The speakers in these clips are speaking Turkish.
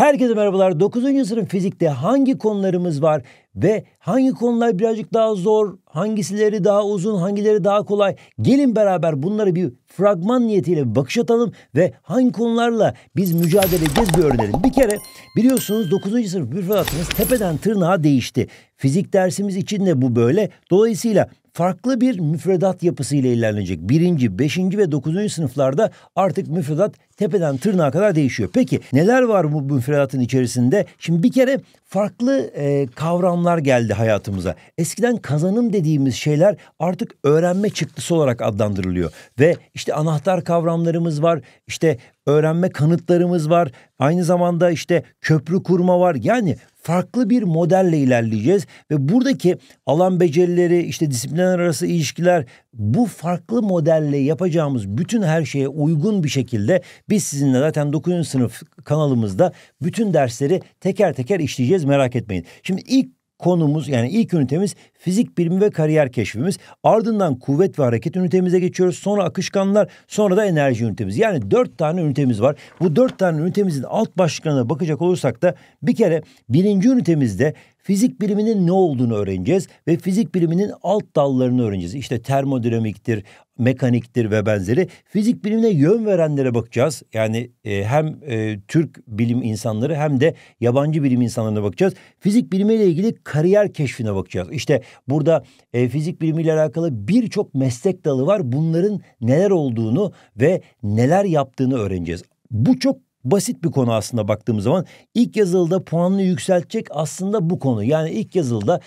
Herkese merhabalar. 9. sınıf fizikte hangi konularımız var ve hangi konular birazcık daha zor, hangisileri daha uzun, hangileri daha kolay? Gelin beraber bunları bir fragman niyetiyle bir bakış atalım ve hangi konularla biz mücadele edeceğiz bir öğrenelim. Bir kere biliyorsunuz 9. sınıf bir müfredatımız tepeden tırnağa değişti. Fizik dersimiz için de bu böyle. Dolayısıyla farklı bir müfredat yapısı ile ilerlenecek. Birinci, beşinci ve dokuzuncu sınıflarda artık müfredat tepeden tırnağa kadar değişiyor. Peki neler var bu müfredatın içerisinde? Şimdi bir kere farklı e, kavramlar geldi hayatımıza. Eskiden kazanım dediğimiz şeyler artık öğrenme çıktısı olarak adlandırılıyor. Ve işte anahtar kavramlarımız var, işte öğrenme kanıtlarımız var, aynı zamanda işte köprü kurma var. Yani farklı bir modelle ilerleyeceğiz ve buradaki alan becerileri işte disiplinler arası ilişkiler bu farklı modelle yapacağımız bütün her şeye uygun bir şekilde biz sizinle zaten 9. sınıf kanalımızda bütün dersleri teker teker işleyeceğiz merak etmeyin. Şimdi ilk konumuz yani ilk ünitemiz fizik bilimi ve kariyer keşfimiz. Ardından kuvvet ve hareket ünitemize geçiyoruz. Sonra akışkanlar, sonra da enerji ünitemiz. Yani dört tane ünitemiz var. Bu dört tane ünitemizin alt başlıklarına bakacak olursak da bir kere birinci ünitemizde Fizik biriminin ne olduğunu öğreneceğiz ve fizik biriminin alt dallarını öğreneceğiz. İşte termodinamiktir, mekaniktir ve benzeri. Fizik bilimine yön verenlere bakacağız. Yani e, hem e, Türk bilim insanları hem de yabancı bilim insanlarına bakacağız. Fizik bilimiyle ilgili kariyer keşfine bakacağız. İşte burada e, fizik bilimiyle alakalı birçok meslek dalı var. Bunların neler olduğunu ve neler yaptığını öğreneceğiz. Bu çok basit bir konu aslında baktığımız zaman ilk yazılıda puanını yükseltecek aslında bu konu. Yani ilk yazılıda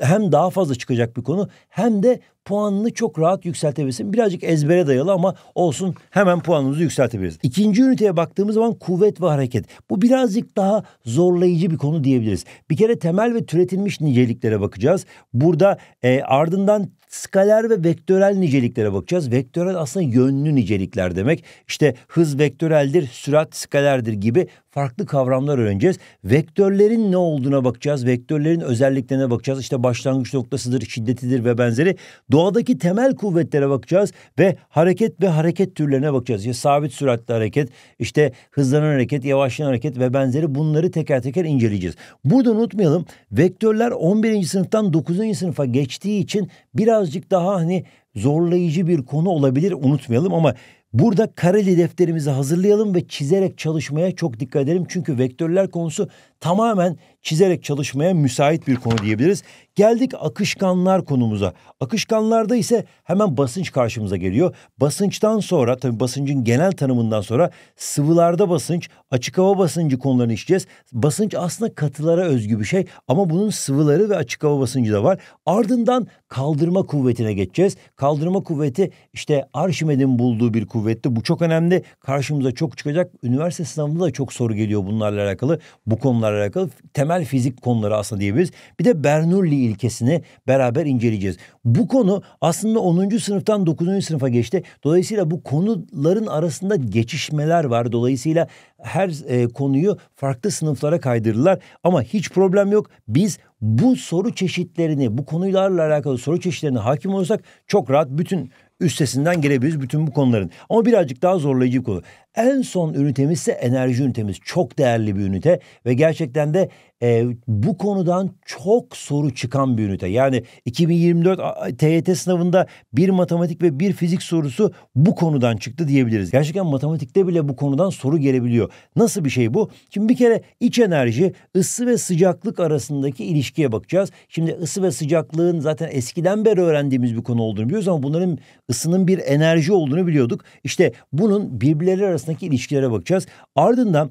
hem daha fazla çıkacak bir konu hem de puanını çok rahat yükseltebilirsin. Birazcık ezbere dayalı ama olsun hemen puanımızı yükseltebiliriz. İkinci üniteye baktığımız zaman kuvvet ve hareket. Bu birazcık daha zorlayıcı bir konu diyebiliriz. Bir kere temel ve türetilmiş niceliklere bakacağız. Burada e, ardından skaler ve vektörel niceliklere bakacağız. Vektörel aslında yönlü nicelikler demek. İşte hız vektöreldir, sürat skalerdir gibi farklı kavramlar öğreneceğiz. Vektörlerin ne olduğuna bakacağız. Vektörlerin özelliklerine bakacağız. İşte başlangıç noktasıdır, şiddetidir ve benzeri. Doğadaki temel kuvvetlere bakacağız ve hareket ve hareket türlerine bakacağız. Ya sabit süratli hareket, işte hızlanan hareket, yavaşlayan hareket ve benzeri bunları teker teker inceleyeceğiz. Burada unutmayalım vektörler 11. sınıftan 9. sınıfa geçtiği için birazcık daha hani zorlayıcı bir konu olabilir unutmayalım ama Burada kareli defterimizi hazırlayalım ve çizerek çalışmaya çok dikkat edelim. Çünkü vektörler konusu tamamen çizerek çalışmaya müsait bir konu diyebiliriz. Geldik akışkanlar konumuza. Akışkanlarda ise hemen basınç karşımıza geliyor. Basınçtan sonra tabii basıncın genel tanımından sonra sıvılarda basınç, açık hava basıncı konularını işleyeceğiz. Basınç aslında katılara özgü bir şey ama bunun sıvıları ve açık hava basıncı da var. Ardından kaldırma kuvvetine geçeceğiz. Kaldırma kuvveti işte Arşimed'in bulduğu bir kuvvet kuvvetli. Bu çok önemli. Karşımıza çok çıkacak. Üniversite sınavında da çok soru geliyor bunlarla alakalı. Bu konularla alakalı temel fizik konuları aslında diyebiliriz. Bir de Bernoulli ilkesini beraber inceleyeceğiz. Bu konu aslında 10. sınıftan 9. sınıfa geçti. Dolayısıyla bu konuların arasında geçişmeler var. Dolayısıyla her e, konuyu farklı sınıflara kaydırdılar ama hiç problem yok. Biz bu soru çeşitlerini, bu konularla alakalı soru çeşitlerine hakim olursak çok rahat bütün üstesinden gelebiliriz bütün bu konuların. Ama birazcık daha zorlayıcı bir konu. En son ünitemiz ise enerji ünitemiz. Çok değerli bir ünite ve gerçekten de e, bu konudan çok soru çıkan bir ünite. Yani 2024 TYT sınavında bir matematik ve bir fizik sorusu bu konudan çıktı diyebiliriz. Gerçekten matematikte bile bu konudan soru gelebiliyor. Nasıl bir şey bu? Şimdi bir kere iç enerji ısı ve sıcaklık arasındaki ilişkiye bakacağız. Şimdi ısı ve sıcaklığın zaten eskiden beri öğrendiğimiz bir konu olduğunu biliyoruz ama bunların ısının bir enerji olduğunu biliyorduk. İşte bunun birbirleri arasında arasındaki ilişkilere bakacağız. Ardından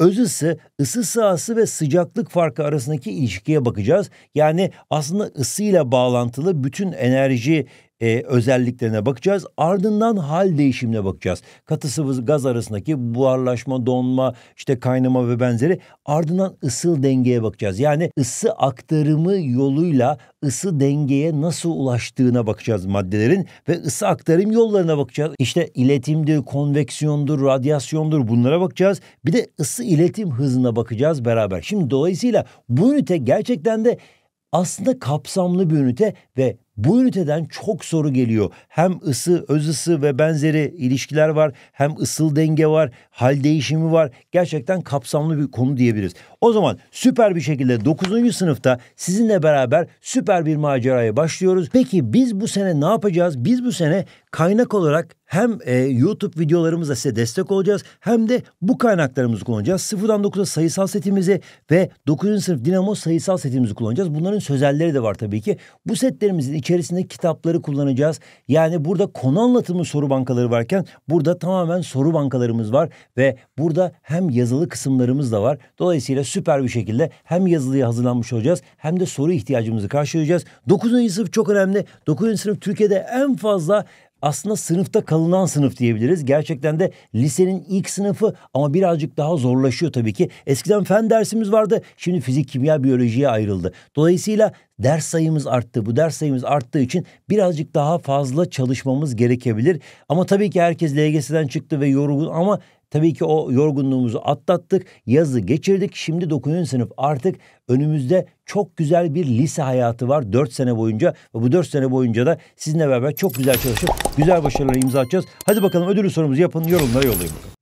öz ısı, ısı sahası ve sıcaklık farkı arasındaki ilişkiye bakacağız. Yani aslında ısıyla bağlantılı bütün enerji e, özelliklerine bakacağız. Ardından hal değişimine bakacağız. Katı sıvı gaz arasındaki buharlaşma, donma, işte kaynama ve benzeri. Ardından ısı dengeye bakacağız. Yani ısı aktarımı yoluyla ısı dengeye nasıl ulaştığına bakacağız maddelerin ve ısı aktarım yollarına bakacağız. İşte iletimdir, konveksiyondur, radyasyondur bunlara bakacağız. Bir de ısı iletim hızına bakacağız beraber. Şimdi dolayısıyla bu ünite gerçekten de aslında kapsamlı bir ünite ve bu üniteden çok soru geliyor. Hem ısı, öz ısı ve benzeri ilişkiler var. Hem ısıl denge var. Hal değişimi var. Gerçekten kapsamlı bir konu diyebiliriz. O zaman süper bir şekilde 9. sınıfta sizinle beraber süper bir maceraya başlıyoruz. Peki biz bu sene ne yapacağız? Biz bu sene kaynak olarak hem e, YouTube videolarımızla size destek olacağız hem de bu kaynaklarımızı kullanacağız. Sıfırdan 9'a sayısal setimizi ve 9. sınıf dinamo sayısal setimizi kullanacağız. Bunların sözelleri de var tabii ki. Bu setlerimizin içerisinde kitapları kullanacağız. Yani burada konu anlatımı soru bankaları varken burada tamamen soru bankalarımız var ve burada hem yazılı kısımlarımız da var. Dolayısıyla süper bir şekilde hem yazılıya hazırlanmış olacağız hem de soru ihtiyacımızı karşılayacağız. 9. sınıf çok önemli. 9. sınıf Türkiye'de en fazla aslında sınıfta kalınan sınıf diyebiliriz. Gerçekten de lisenin ilk sınıfı ama birazcık daha zorlaşıyor tabii ki. Eskiden fen dersimiz vardı. Şimdi fizik, kimya, biyolojiye ayrıldı. Dolayısıyla ders sayımız arttı. Bu ders sayımız arttığı için birazcık daha fazla çalışmamız gerekebilir. Ama tabii ki herkes LGS'den çıktı ve yorgun ama Tabii ki o yorgunluğumuzu atlattık, yazı geçirdik. Şimdi 9. sınıf artık önümüzde çok güzel bir lise hayatı var 4 sene boyunca. Ve bu 4 sene boyunca da sizinle beraber çok güzel çalışıp güzel başarılar imza atacağız. Hadi bakalım ödülü sorumuzu yapın, yorumlara yollayın bakalım.